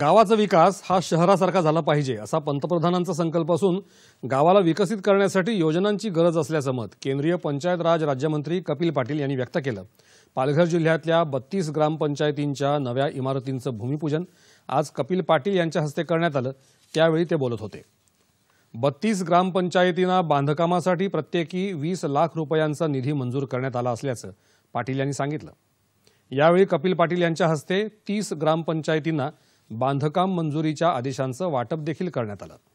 गावाचा विकास हा शहरासारखा झाला पाहिजे असा पंतप्रधानांचा संकल्प असून गावाला विकसित करण्यासाठी योजनांची गरज असल्याचं मत केंद्रीय पंचायत राज राज्यमंत्री कपिल पाटील यांनी व्यक्त केलं पालघर जिल्ह्यातल्या बत्तीस ग्रामपंचायतींच्या नव्या इमारतींचं भूमिपूजन आज कपिल पाटील यांच्या हस्ते करण्यात आलं त्यावेळी ते बोलत होते बत्तीस ग्रामपंचायतींना बांधकामासाठी प्रत्येकी वीस लाख रुपयांचा निधी मंजूर करण्यात आला असल्याचं पाटील यांनी सांगितलं यावेळी कपिल पाटील यांच्या हस्ते तीस ग्रामपंचायतींना बांधकाम मंजुरीच्या आदेशांचं वाटप देखील करण्यात आलं